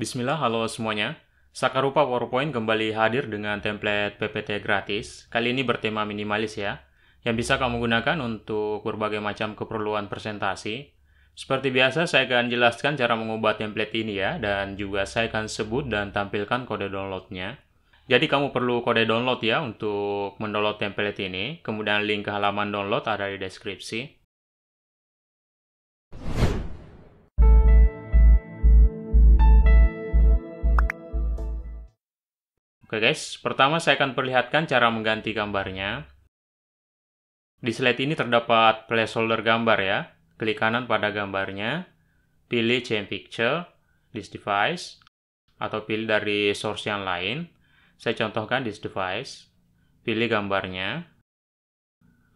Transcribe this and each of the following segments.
Bismillah, halo semuanya. Sakarupa PowerPoint kembali hadir dengan template PPT gratis. Kali ini bertema minimalis ya, yang bisa kamu gunakan untuk berbagai macam keperluan presentasi. Seperti biasa, saya akan jelaskan cara mengubah template ini ya, dan juga saya akan sebut dan tampilkan kode downloadnya. Jadi kamu perlu kode download ya untuk mendownload template ini. Kemudian link ke halaman download ada di deskripsi. Oke guys, pertama saya akan perlihatkan cara mengganti gambarnya. Di slide ini terdapat placeholder gambar ya. Klik kanan pada gambarnya, pilih change picture, this device, atau pilih dari source yang lain. Saya contohkan this device, pilih gambarnya.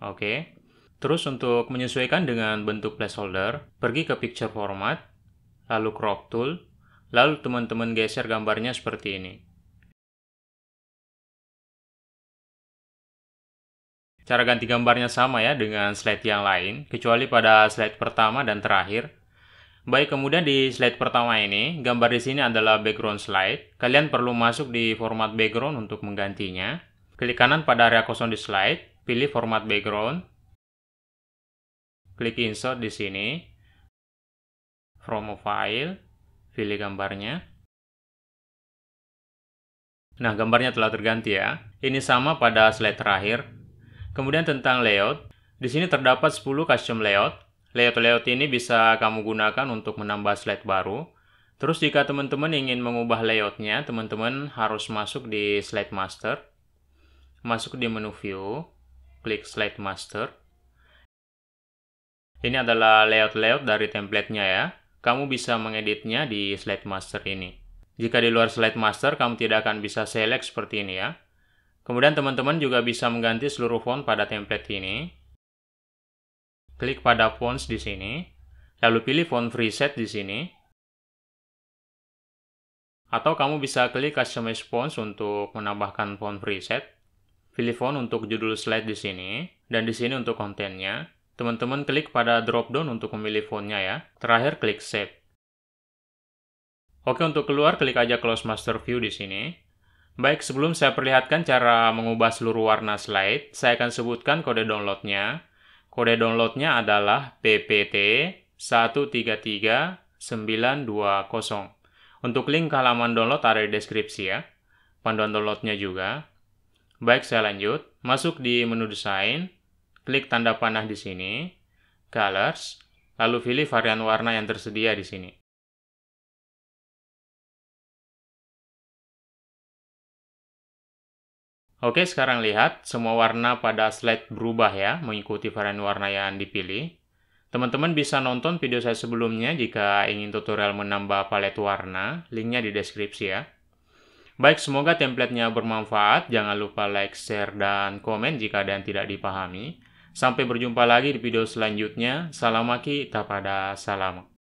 Oke. Terus untuk menyesuaikan dengan bentuk placeholder, pergi ke picture format, lalu crop tool, lalu teman-teman geser gambarnya seperti ini. Cara ganti gambarnya sama ya dengan slide yang lain, kecuali pada slide pertama dan terakhir. Baik, kemudian di slide pertama ini, gambar di sini adalah background slide. Kalian perlu masuk di format background untuk menggantinya. Klik kanan pada area kosong di slide, pilih format background. Klik insert di sini. From a file, pilih gambarnya. Nah, gambarnya telah terganti ya. Ini sama pada slide terakhir, Kemudian tentang layout, di sini terdapat 10 custom layout. Layout-layout ini bisa kamu gunakan untuk menambah slide baru. Terus jika teman-teman ingin mengubah layoutnya, teman-teman harus masuk di slide master. Masuk di menu view, klik slide master. Ini adalah layout-layout dari templatenya ya. Kamu bisa mengeditnya di slide master ini. Jika di luar slide master, kamu tidak akan bisa select seperti ini ya. Kemudian teman-teman juga bisa mengganti seluruh font pada template ini. Klik pada fonts di sini, lalu pilih font preset di sini. Atau kamu bisa klik customize fonts untuk menambahkan font preset. Pilih font untuk judul slide di sini, dan di sini untuk kontennya. Teman-teman klik pada drop down untuk memilih fontnya ya. Terakhir klik save. Oke, untuk keluar klik aja close master view di sini. Baik, sebelum saya perlihatkan cara mengubah seluruh warna slide, saya akan sebutkan kode downloadnya. Kode downloadnya adalah PPT 133920. Untuk link halaman download ada di deskripsi ya. Panduan downloadnya juga. Baik, saya lanjut. Masuk di menu desain, klik tanda panah di sini, colors, lalu pilih varian warna yang tersedia di sini. Oke, sekarang lihat semua warna pada slide berubah ya, mengikuti varian warna yang dipilih. Teman-teman bisa nonton video saya sebelumnya jika ingin tutorial menambah palet warna, linknya di deskripsi ya. Baik, semoga templatenya bermanfaat. Jangan lupa like, share, dan komen jika ada yang tidak dipahami. Sampai berjumpa lagi di video selanjutnya. Salam Salamaki, pada salam.